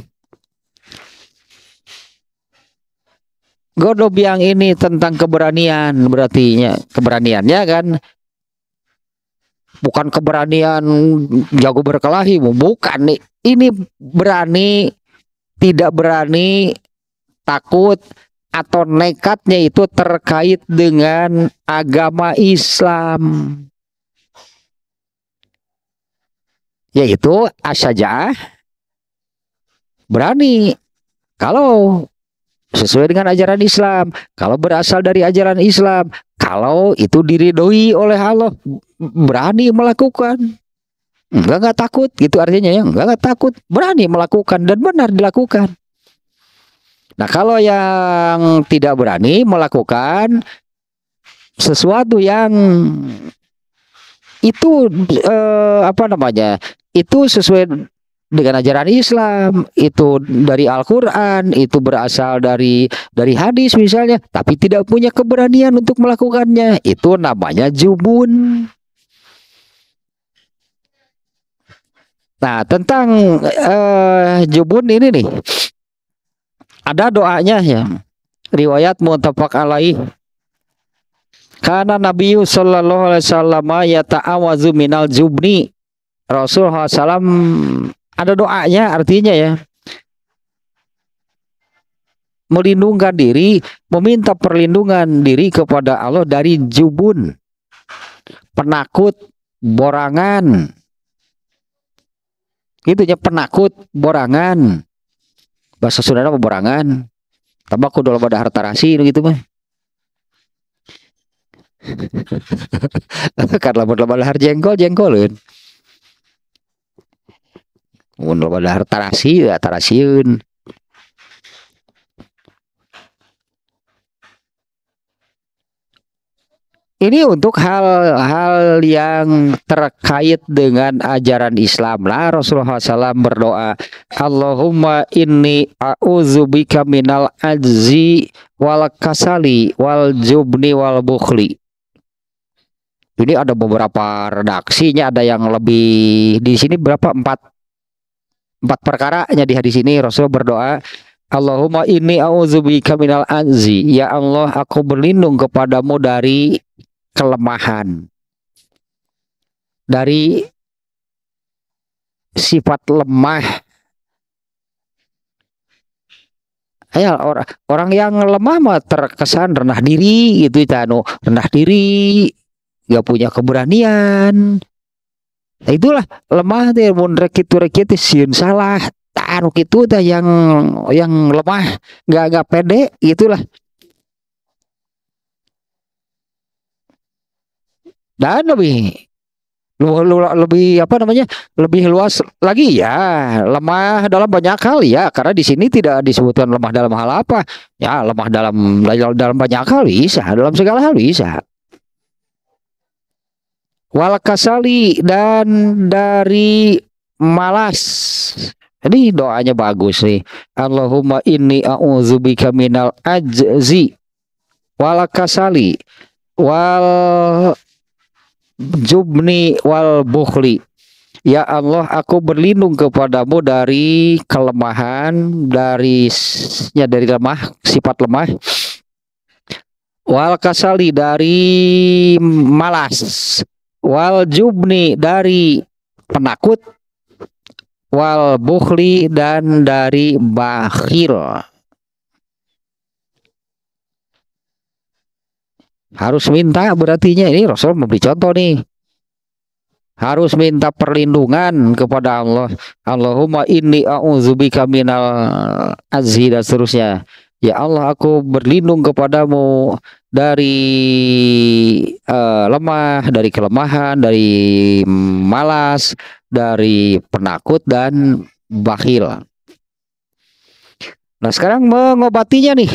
Godob yang ini tentang keberanian berarti ya, keberanian ya kan. Bukan keberanian jago berkelahi, bukan nih. Ini berani tidak berani takut atau nekatnya itu terkait dengan agama Islam. Yaitu asaja berani. Kalau sesuai dengan ajaran Islam. Kalau berasal dari ajaran Islam, kalau itu diridoi oleh Allah, berani melakukan. Enggak enggak takut, gitu artinya ya. Enggak enggak takut, berani melakukan dan benar dilakukan. Nah, kalau yang tidak berani melakukan sesuatu yang itu eh, apa namanya? Itu sesuai dengan ajaran Islam itu dari Al-Qur'an itu berasal dari dari hadis misalnya tapi tidak punya keberanian untuk melakukannya itu namanya jubun Nah tentang uh, jubun ini nih ada doanya ya riwayat muttafaq alaih karena Nabi Yusuf Alaihi Wasallam ya ta'awazu minal jubni Rasulullah SAW ada doanya artinya ya melindungkan diri, meminta perlindungan diri kepada Allah dari jubun, penakut, borangan. gitu ya penakut, borangan. Bahasa Sunda apa borangan? Tambah kudu pada harta rasi gitu mah. Karena loba leher jengkol jengkolin mun loba dahar tarasi ya tarasiun Ini untuk hal-hal yang terkait dengan ajaran Islam lah Rasulullah SAW berdoa Allahumma inni a'udzubika minal ajzi wal kasali wal jubni wal bukhli ini ada beberapa redaksinya ada yang lebih di sini berapa empat empat perkara di hadis ini Rasul berdoa Allahumma inni a'udzubika minal anzi ya Allah aku berlindung kepadamu dari kelemahan dari sifat lemah ya orang orang yang lemah mah terkesan rendah diri gitu itu rendah diri gak punya keberanian itulah lemah teh mun rek itu rek itu salah anu itu teh yang yang lemah nggak agak pede itulah dan lebih lebih apa namanya lebih luas lagi ya lemah dalam banyak hal ya karena di sini tidak disebutkan lemah dalam hal apa ya lemah dalam dalam banyak hal bisa dalam segala hal bisa wal kasali dan dari malas ini doanya bagus nih Allahumma inni a'udzubika minal ajzi wal kasali wal jubni wal bukhli Ya Allah, aku berlindung kepadamu dari kelemahan, dari ya dari lemah, sifat lemah. Wal kasali dari malas wal jubni dari penakut wal bukhli dan dari bakhil harus minta berartinya ini Rasul memberi contoh nih harus minta perlindungan kepada Allah Allahumma inni a'udzubika minal azhi dan seterusnya ya Allah aku berlindung kepadamu dari uh, lemah, dari kelemahan, dari malas, dari penakut dan bakhil. Nah, sekarang mengobatinya nih.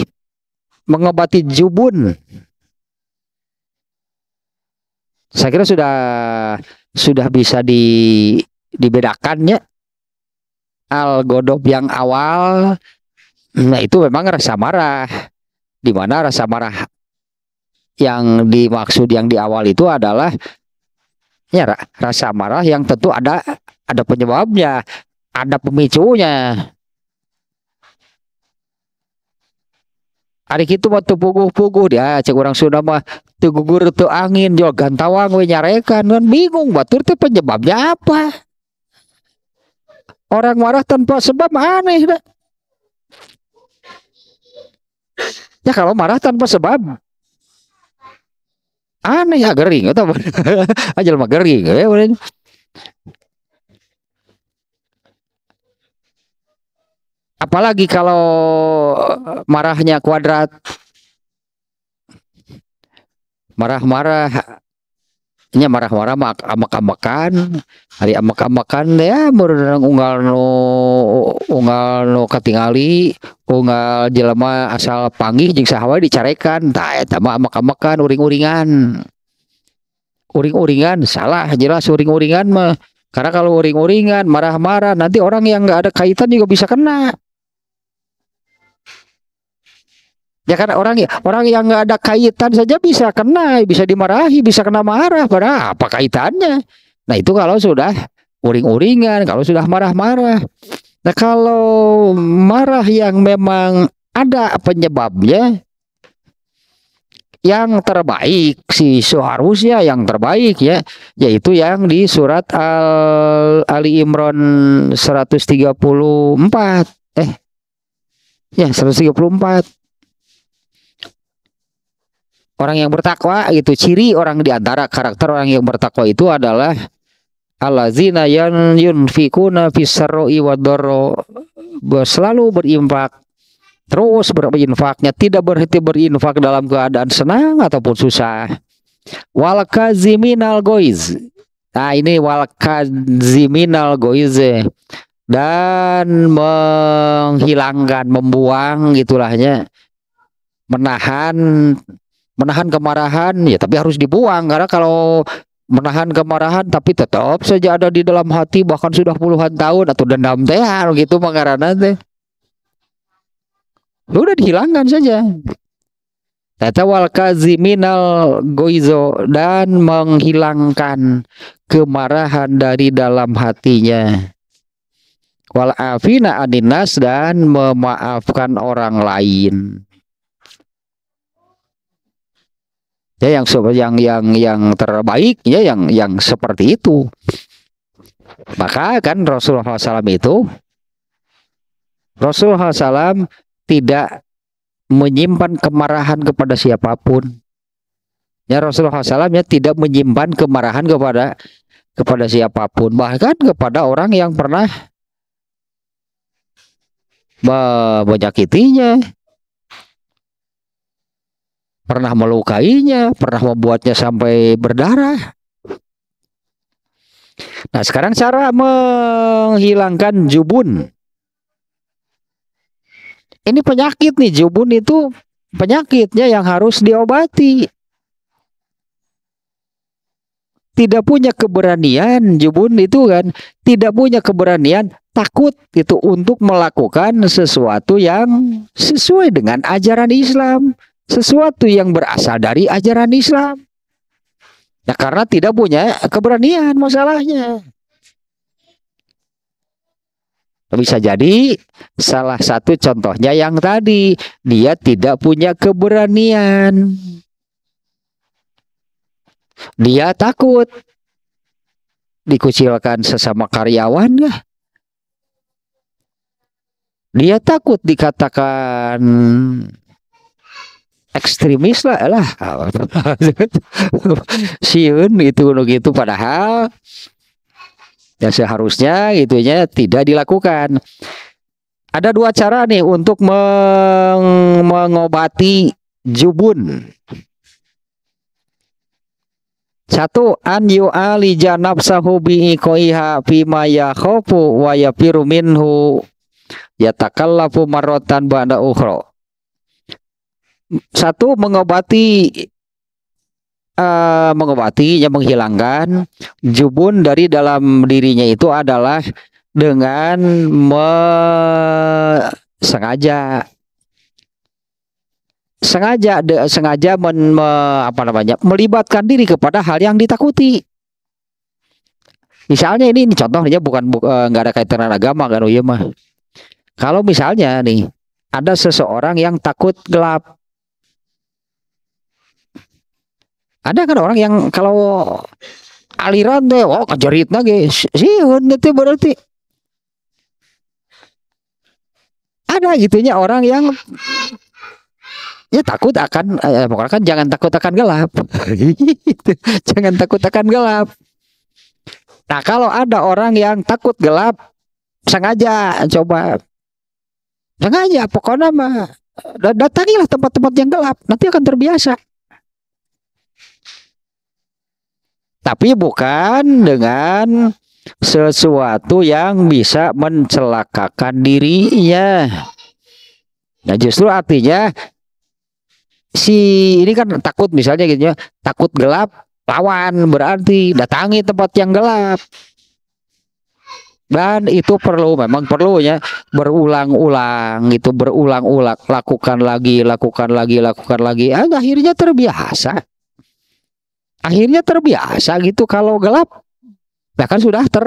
Mengobati jubun. Saya kira sudah sudah bisa di dibedakannya al godob yang awal nah itu memang rasa marah di mana rasa marah yang dimaksud yang di awal itu adalah ya rasa marah yang tentu ada ada penyebabnya, ada pemicunya. Ari itu mah tuh puguh-puguh dia cek orang Sunda mah tuh gugur tuh angin jual gantawang we nyarekan kan bingung batur teh penyebabnya apa. Orang marah tanpa sebab aneh dah. Ya kalau marah tanpa sebab aneh ya gering atau apa aja lemak gering ya apalagi kalau marahnya kuadrat marah-marah nya marah-marah mak amak-amakan hari amak-amakan ya merenang unggal no unggal no katingali unggal jelema asal panggih jeung sahawa dicarekan tah eta mah amak-amakan uring-uringan uring-uringan salah jelas uring-uringan mah karena kalau uring-uringan marah-marah nanti orang yang nggak ada kaitan juga bisa kena Ya kan orang ya, orang yang nggak ada kaitan saja bisa kena, bisa dimarahi, bisa kena marah. Pada apa kaitannya? Nah itu kalau sudah uring-uringan, kalau sudah marah-marah. Nah kalau marah yang memang ada penyebabnya, yang terbaik si seharusnya yang terbaik ya yaitu yang di surat Al Ali Imran 134 eh ya 134 orang yang bertakwa gitu ciri orang di antara karakter orang yang bertakwa itu adalah allazina yan yunfikuna fisaroi wadoro selalu berimpak terus berinfaknya tidak berhenti berinfak dalam keadaan senang ataupun susah wal kaziminal goiz nah ini wal kaziminal goiz dan menghilangkan membuang gitulahnya menahan menahan kemarahan ya tapi harus dibuang karena kalau menahan kemarahan tapi tetap saja ada di dalam hati bahkan sudah puluhan tahun atau dendam teh ya, gitu mengarana teh lu udah dihilangkan saja Tata wal kaziminal goizo dan menghilangkan kemarahan dari dalam hatinya. Wal afina aninas dan memaafkan orang lain. ya yang yang yang yang terbaik ya yang yang seperti itu maka kan Rasulullah SAW itu Rasulullah SAW tidak menyimpan kemarahan kepada siapapun ya Rasulullah SAW ya tidak menyimpan kemarahan kepada kepada siapapun bahkan kepada orang yang pernah menyakitinya pernah melukainya, pernah membuatnya sampai berdarah. Nah, sekarang cara menghilangkan jubun. Ini penyakit nih, jubun itu penyakitnya yang harus diobati. Tidak punya keberanian, jubun itu kan tidak punya keberanian, takut itu untuk melakukan sesuatu yang sesuai dengan ajaran Islam sesuatu yang berasal dari ajaran Islam. Ya karena tidak punya keberanian masalahnya. Bisa jadi salah satu contohnya yang tadi dia tidak punya keberanian. Dia takut dikucilkan sesama karyawan Dia takut dikatakan ekstremis lah lah siun itu gitu gitu padahal gitu, ya seharusnya gitunya tidak dilakukan ada dua cara nih untuk meng mengobati jubun satu an sahubi ikoiha pima ya kopo wa yafiru minhu yatakallafu marrotan ba'da ukhra satu mengobati uh, mengobati yang menghilangkan jubun dari dalam dirinya itu adalah dengan me sengaja sengaja de, sengaja men, me, apa namanya melibatkan diri kepada hal yang ditakuti misalnya ini, ini contohnya bukan eh, nggak ada kaitan dengan agama kan oh iya mah kalau misalnya nih ada seseorang yang takut gelap ada kan orang yang kalau aliran deh, oh kajaritna lagi sih, nanti berarti ada gitunya orang yang ya takut akan eh, ya pokoknya kan jangan takut akan gelap jangan takut akan gelap nah kalau ada orang yang takut gelap sengaja coba sengaja pokoknya mah datangilah tempat-tempat yang gelap nanti akan terbiasa tapi bukan dengan sesuatu yang bisa mencelakakan dirinya. Nah justru artinya si ini kan takut misalnya gitu ya, takut gelap lawan berarti datangi tempat yang gelap. Dan itu perlu memang perlu ya berulang-ulang itu berulang-ulang lakukan lagi lakukan lagi lakukan lagi ah, akhirnya terbiasa akhirnya terbiasa gitu kalau gelap bahkan sudah ter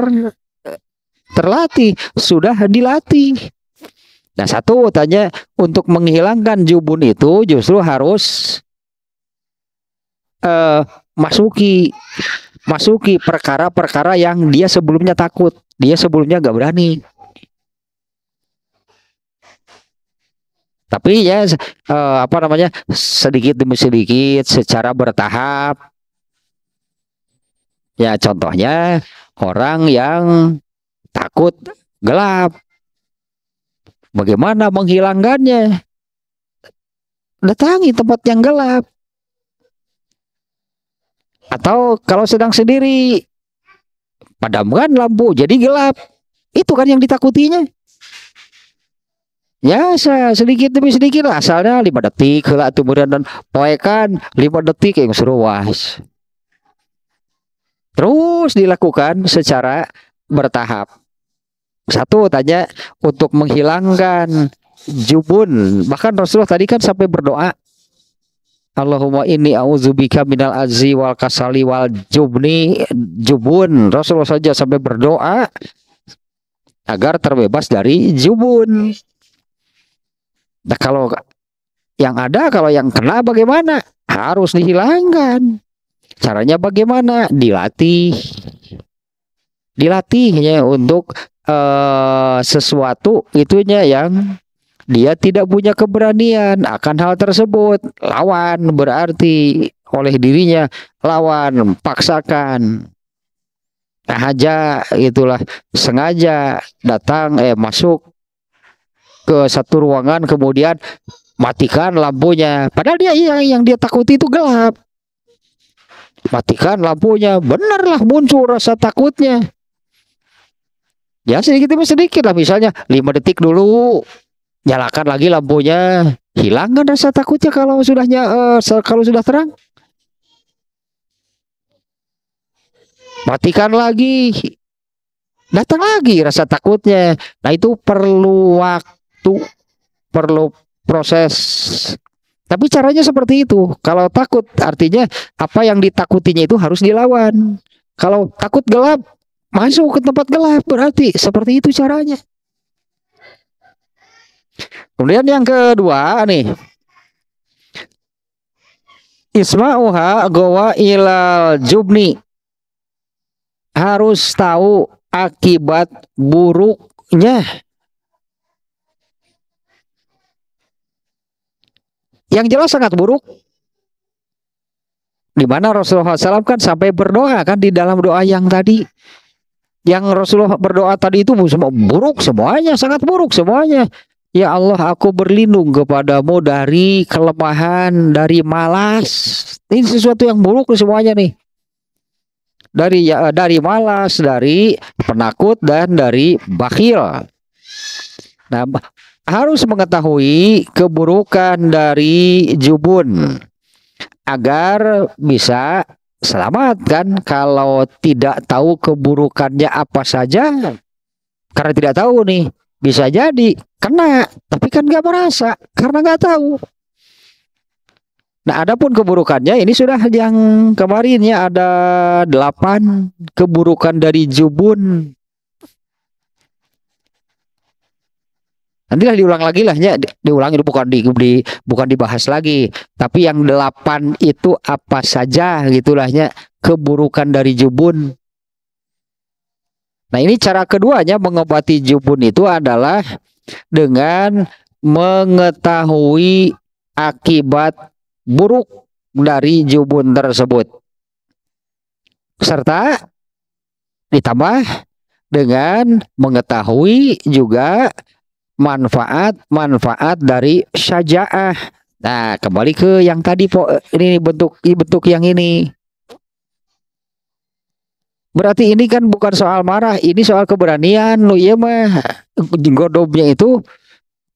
terlatih sudah dilatih nah satu tanya untuk menghilangkan jubun itu justru harus uh, masuki masuki perkara-perkara yang dia sebelumnya takut dia sebelumnya gak berani tapi ya uh, apa namanya sedikit demi sedikit secara bertahap Ya contohnya orang yang takut gelap. Bagaimana menghilangkannya? Datangi tempat yang gelap. Atau kalau sedang sendiri, padamkan lampu jadi gelap. Itu kan yang ditakutinya. Ya, sedikit demi sedikit lah. Asalnya lima detik, kalau kemudian dan poekan 5 detik yang seruas. Terus dilakukan secara bertahap. Satu tanya untuk menghilangkan jubun. Bahkan Rasulullah tadi kan sampai berdoa Allahumma inni a'udzubika minal azzi wal kasali wal jubni jubun. Rasulullah saja sampai berdoa agar terbebas dari jubun. Nah, kalau yang ada kalau yang kena bagaimana? Harus dihilangkan. Caranya bagaimana? Dilatih. Dilatihnya untuk uh, sesuatu itunya yang dia tidak punya keberanian akan hal tersebut. Lawan berarti oleh dirinya lawan, paksakan. Nah, aja itulah sengaja datang eh masuk ke satu ruangan kemudian matikan lampunya. Padahal dia yang yang dia takuti itu gelap matikan lampunya benarlah muncul rasa takutnya ya sedikit demi sedikit lah misalnya 5 detik dulu nyalakan lagi lampunya hilang kan rasa takutnya kalau sudahnya uh, eh, kalau sudah terang matikan lagi datang lagi rasa takutnya nah itu perlu waktu perlu proses tapi caranya seperti itu. Kalau takut artinya apa yang ditakutinya itu harus dilawan. Kalau takut gelap, masuk ke tempat gelap berarti seperti itu caranya. Kemudian yang kedua nih. Isma'uha gowa ilal jubni. Harus tahu akibat buruknya yang jelas sangat buruk. Di mana Rasulullah SAW kan sampai berdoa kan di dalam doa yang tadi. Yang Rasulullah berdoa tadi itu semua buruk semuanya, sangat buruk semuanya. Ya Allah, aku berlindung kepadamu dari kelemahan, dari malas. Ini sesuatu yang buruk semuanya nih. Dari ya, dari malas, dari penakut dan dari bakhil. Nah, harus mengetahui keburukan dari jubun agar bisa selamat kan kalau tidak tahu keburukannya apa saja karena tidak tahu nih bisa jadi kena tapi kan nggak merasa karena nggak tahu nah adapun keburukannya ini sudah yang kemarinnya ada delapan keburukan dari jubun nanti lah diulang lagi lah ya, di, itu bukan di, di bukan dibahas lagi. Tapi yang delapan itu apa saja gitulahnya keburukan dari jubun. Nah, ini cara keduanya mengobati jubun itu adalah dengan mengetahui akibat buruk dari jubun tersebut. Serta ditambah dengan mengetahui juga manfaat-manfaat dari syajaah. Nah, kembali ke yang tadi po ini bentuk bentuk yang ini. Berarti ini kan bukan soal marah, ini soal keberanian. lo iya mah godobnya itu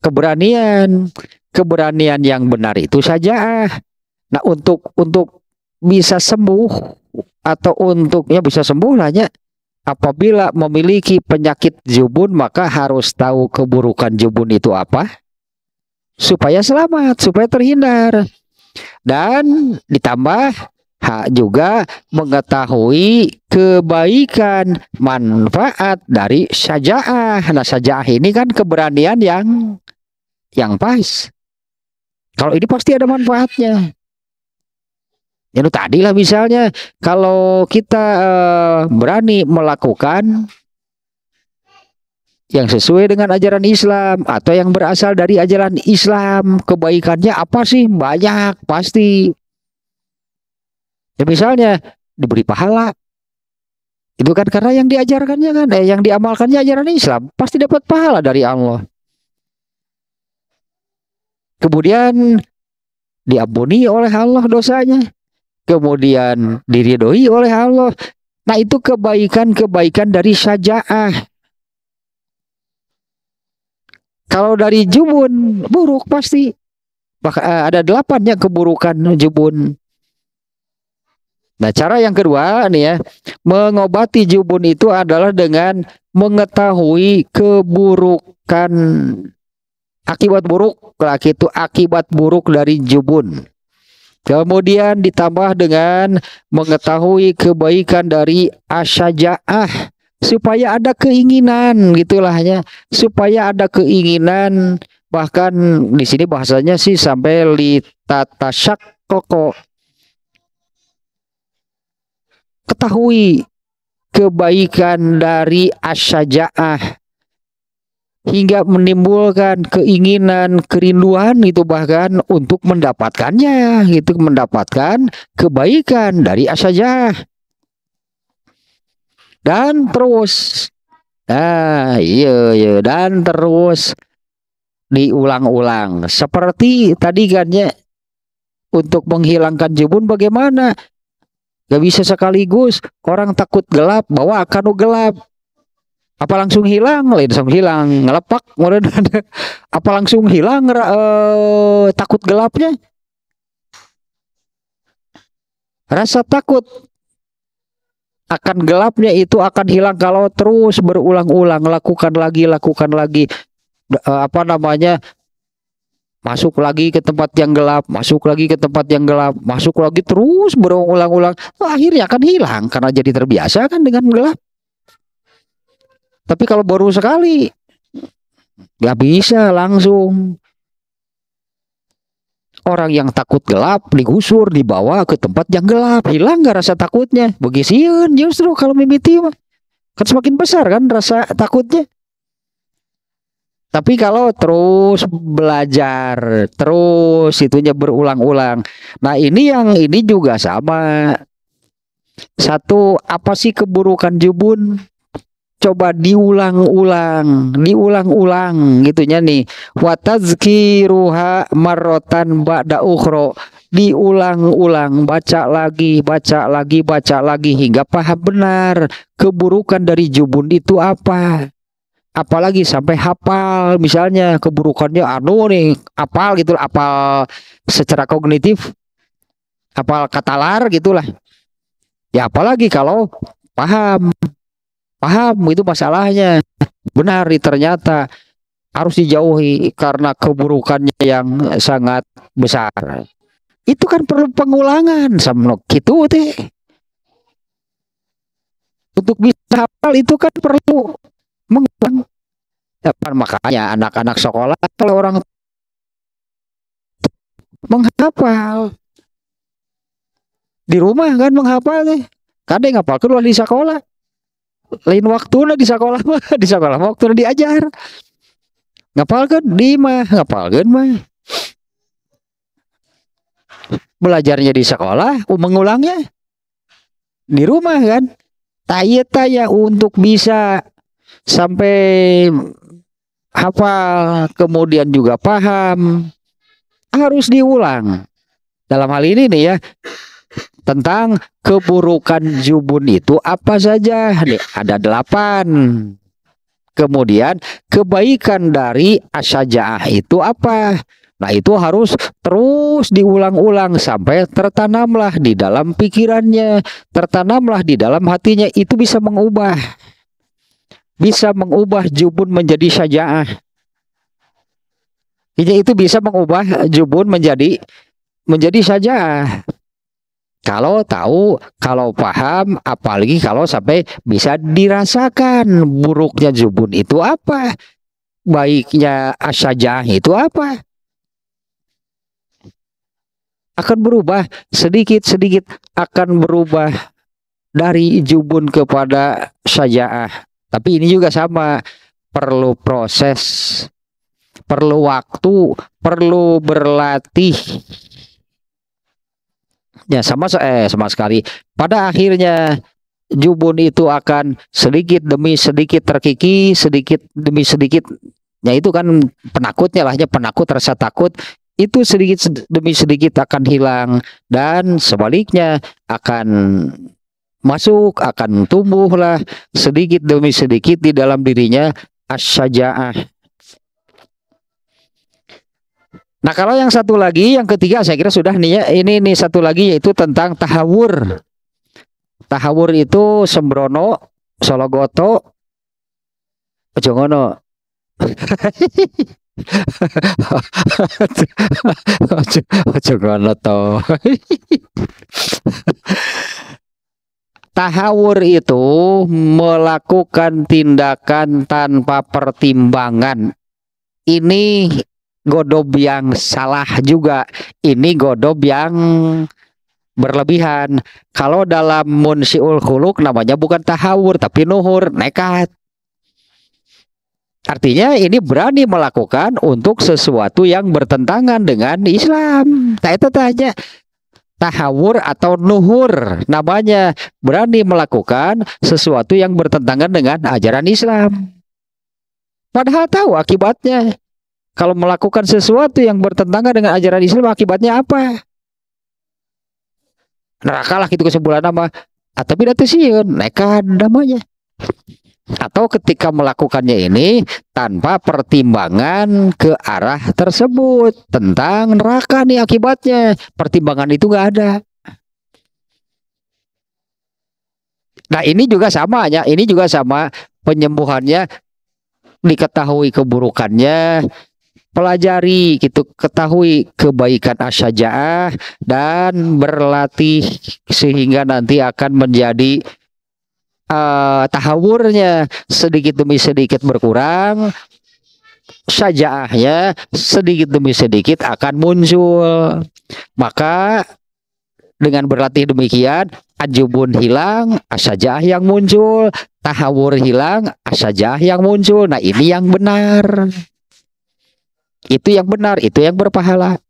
keberanian. Keberanian yang benar itu saja. Nah, untuk untuk bisa sembuh atau untuknya bisa sembuh nanya Apabila memiliki penyakit jubun, maka harus tahu keburukan jubun itu apa, supaya selamat, supaya terhindar. Dan ditambah hak juga mengetahui kebaikan manfaat dari sajaah. Nah, sajaah ini kan keberanian yang yang pas. Kalau ini pasti ada manfaatnya. Ya itu tadi lah misalnya kalau kita uh, berani melakukan yang sesuai dengan ajaran Islam atau yang berasal dari ajaran Islam kebaikannya apa sih banyak pasti ya misalnya diberi pahala itu kan karena yang diajarkannya kan eh yang diamalkannya ajaran Islam pasti dapat pahala dari Allah kemudian diampuni oleh Allah dosanya kemudian diridhoi oleh Allah. Nah, itu kebaikan-kebaikan dari syajaah. Kalau dari jubun buruk pasti eh, ada delapannya keburukan jubun. Nah, cara yang kedua nih ya, mengobati jubun itu adalah dengan mengetahui keburukan akibat buruk, lah itu akibat buruk dari jubun. Kemudian ditambah dengan mengetahui kebaikan dari asyajaah supaya ada keinginan gitulah ya, supaya ada keinginan bahkan di sini bahasanya sih sampai litatasyak koko ketahui kebaikan dari asyajaah hingga menimbulkan keinginan, kerinduan itu bahkan untuk mendapatkannya, gitu mendapatkan kebaikan dari asaja. Dan terus Nah, iya, iya. Dan terus diulang-ulang. Seperti tadi kannya untuk menghilangkan jebun bagaimana? Gak bisa sekaligus. Orang takut gelap, bawa akan gelap apa langsung hilang langsung hilang ngelepak kemudian apa langsung hilang uh, takut gelapnya rasa takut akan gelapnya itu akan hilang kalau terus berulang-ulang lakukan lagi lakukan lagi uh, apa namanya masuk lagi ke tempat yang gelap masuk lagi ke tempat yang gelap masuk lagi terus berulang-ulang akhirnya akan hilang karena jadi terbiasa kan dengan gelap tapi kalau baru sekali nggak bisa langsung. Orang yang takut gelap digusur dibawa ke tempat yang gelap hilang gak rasa takutnya. Bagi siun justru kalau mimiti mah kan semakin besar kan rasa takutnya. Tapi kalau terus belajar, terus itunya berulang-ulang. Nah, ini yang ini juga sama. Satu, apa sih keburukan jubun? coba diulang-ulang, diulang-ulang gitunya nih. tazkiruha marrotan ba'da ukhra diulang-ulang, baca lagi, baca lagi, baca lagi hingga paham benar keburukan dari jubun itu apa. Apalagi sampai hafal misalnya keburukannya anu nih hafal gitu hafal secara kognitif hafal katalar gitulah. Ya apalagi kalau paham paham itu masalahnya benar ternyata harus dijauhi karena keburukannya yang sangat besar itu kan perlu pengulangan sama gitu teh untuk bisa hafal itu kan perlu mengulang ya, kan, makanya anak-anak sekolah kalau orang menghafal di rumah kan menghafal deh. kadang ngapal keluar di sekolah lain waktunya di sekolah mah di sekolah waktu diajar kan di mah kan mah belajarnya di sekolah mengulangnya di rumah kan taya-taya iya, untuk bisa sampai hafal kemudian juga paham harus diulang dalam hal ini nih ya tentang keburukan jubun itu apa saja? Nih, ada delapan. Kemudian kebaikan dari asajaah itu apa? Nah itu harus terus diulang-ulang sampai tertanamlah di dalam pikirannya, tertanamlah di dalam hatinya. Itu bisa mengubah, bisa mengubah jubun menjadi sajaah. Itu bisa mengubah jubun menjadi menjadi sajaah. Kalau tahu, kalau paham, apalagi kalau sampai bisa dirasakan buruknya zubun itu apa, baiknya asajah itu apa. Akan berubah sedikit-sedikit akan berubah dari jubun kepada sajaah. Tapi ini juga sama perlu proses, perlu waktu, perlu berlatih. Ya sama eh sama sekali. Pada akhirnya jubun itu akan sedikit demi sedikit terkiki, sedikit demi sedikit. Ya itu kan penakutnya lahnya penakut rasa takut itu sedikit demi sedikit akan hilang dan sebaliknya akan masuk akan tumbuhlah sedikit demi sedikit di dalam dirinya asyajaah Nah kalau yang satu lagi, yang ketiga saya kira sudah nih ya. Ini nih satu lagi yaitu tentang tahawur. Tahawur itu sembrono, sologoto, ojongono. ojongono to. Tahawur itu melakukan tindakan tanpa pertimbangan. Ini godob yang salah juga. Ini godob yang berlebihan. Kalau dalam munsiul khuluk namanya bukan tahawur tapi nuhur, nekat. Artinya ini berani melakukan untuk sesuatu yang bertentangan dengan Islam. Tak nah, itu tanya tahawur atau nuhur namanya berani melakukan sesuatu yang bertentangan dengan ajaran Islam. Padahal tahu akibatnya. Kalau melakukan sesuatu yang bertentangan dengan ajaran Islam akibatnya apa? Neraka lah gitu kesimpulan nama. Atau tidak tersiun, neka namanya. Atau ketika melakukannya ini tanpa pertimbangan ke arah tersebut tentang neraka nih akibatnya. Pertimbangan itu nggak ada. Nah ini juga sama ya, ini juga sama penyembuhannya diketahui keburukannya pelajari gitu ketahui kebaikan asyajaah dan berlatih sehingga nanti akan menjadi uh, tahawurnya sedikit demi sedikit berkurang sajaahnya sedikit demi sedikit akan muncul maka dengan berlatih demikian ajubun hilang asajaah yang muncul tahawur hilang asajaah yang muncul nah ini yang benar itu yang benar, itu yang berpahala.